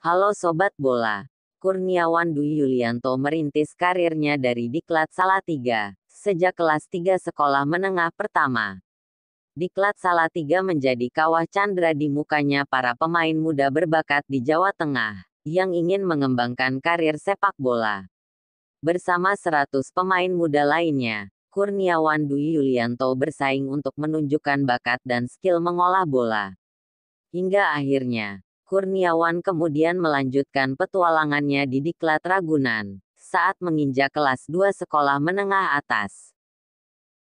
Halo Sobat Bola. Kurniawan Dwi Yulianto merintis karirnya dari Diklat Salatiga, sejak kelas 3 sekolah menengah pertama. Diklat Salatiga menjadi kawah candra di mukanya para pemain muda berbakat di Jawa Tengah, yang ingin mengembangkan karir sepak bola. Bersama 100 pemain muda lainnya, Kurniawan Dwi Yulianto bersaing untuk menunjukkan bakat dan skill mengolah bola. Hingga akhirnya, Kurniawan kemudian melanjutkan petualangannya di Diklat Ragunan, saat menginjak kelas 2 sekolah menengah atas.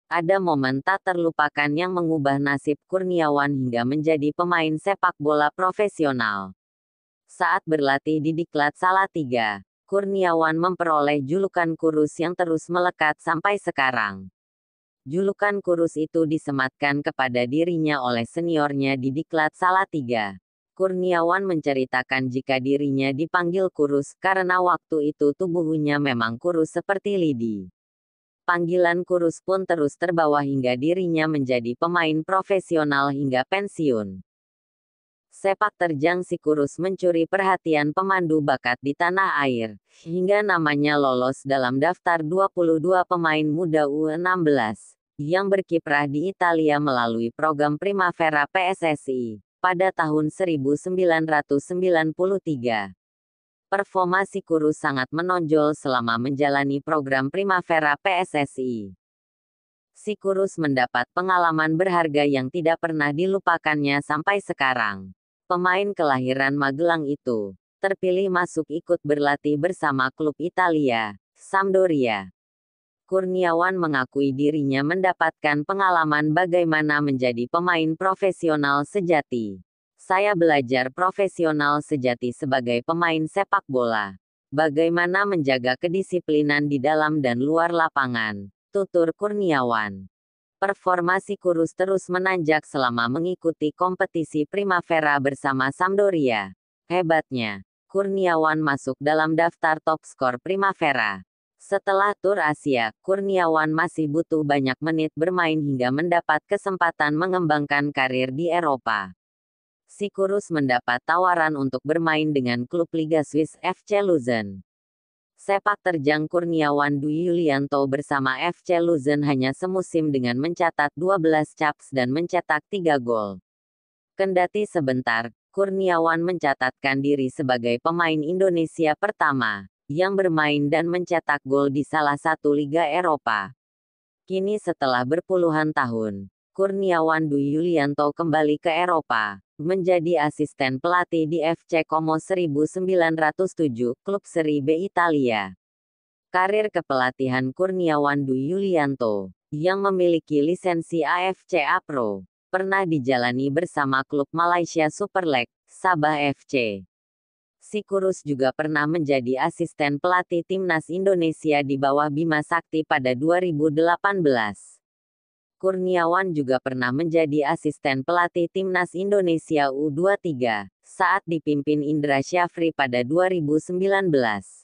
Ada momen tak terlupakan yang mengubah nasib Kurniawan hingga menjadi pemain sepak bola profesional. Saat berlatih di Diklat Salatiga, Kurniawan memperoleh julukan kurus yang terus melekat sampai sekarang. Julukan kurus itu disematkan kepada dirinya oleh seniornya di Diklat Salatiga, Kurniawan menceritakan jika dirinya dipanggil kurus karena waktu itu tubuhnya memang kurus seperti lidi. Panggilan kurus pun terus terbawa hingga dirinya menjadi pemain profesional hingga pensiun. Sepak terjang si kurus mencuri perhatian pemandu bakat di tanah air, hingga namanya lolos dalam daftar 22 pemain muda U16 yang berkiprah di Italia melalui program Primavera PSSI pada tahun 1993. Performa Sikuru sangat menonjol selama menjalani program Primavera PSSI. Sikurus mendapat pengalaman berharga yang tidak pernah dilupakannya sampai sekarang. Pemain kelahiran Magelang itu terpilih masuk ikut berlatih bersama klub Italia, Sampdoria. Kurniawan mengakui dirinya mendapatkan pengalaman bagaimana menjadi pemain profesional sejati. Saya belajar profesional sejati sebagai pemain sepak bola. Bagaimana menjaga kedisiplinan di dalam dan luar lapangan, tutur Kurniawan performasi Kurus terus menanjak selama mengikuti kompetisi Primavera bersama Sampdoria. Hebatnya, Kurniawan masuk dalam daftar top skor Primavera. Setelah tur Asia, Kurniawan masih butuh banyak menit bermain hingga mendapat kesempatan mengembangkan karir di Eropa. Sikurus mendapat tawaran untuk bermain dengan klub Liga Swiss FC Luzern. Sepak terjang Kurniawan Dwi Yulianto bersama FC Luzern hanya semusim dengan mencatat 12 caps dan mencetak 3 gol. Kendati sebentar, Kurniawan mencatatkan diri sebagai pemain Indonesia pertama yang bermain dan mencetak gol di salah satu Liga Eropa. Kini setelah berpuluhan tahun, Kurniawan Dwi Yulianto kembali ke Eropa, menjadi asisten pelatih di FC Como 1907, klub Serie B Italia. Karir kepelatihan Kurniawan Dwi Yulianto, yang memiliki lisensi AFC Pro, pernah dijalani bersama klub Malaysia Super League, Sabah FC. Sikurus juga pernah menjadi asisten pelatih timnas Indonesia di bawah Bima Sakti pada 2018. Kurniawan juga pernah menjadi asisten pelatih timnas Indonesia U23 saat dipimpin Indra Syafri pada 2019.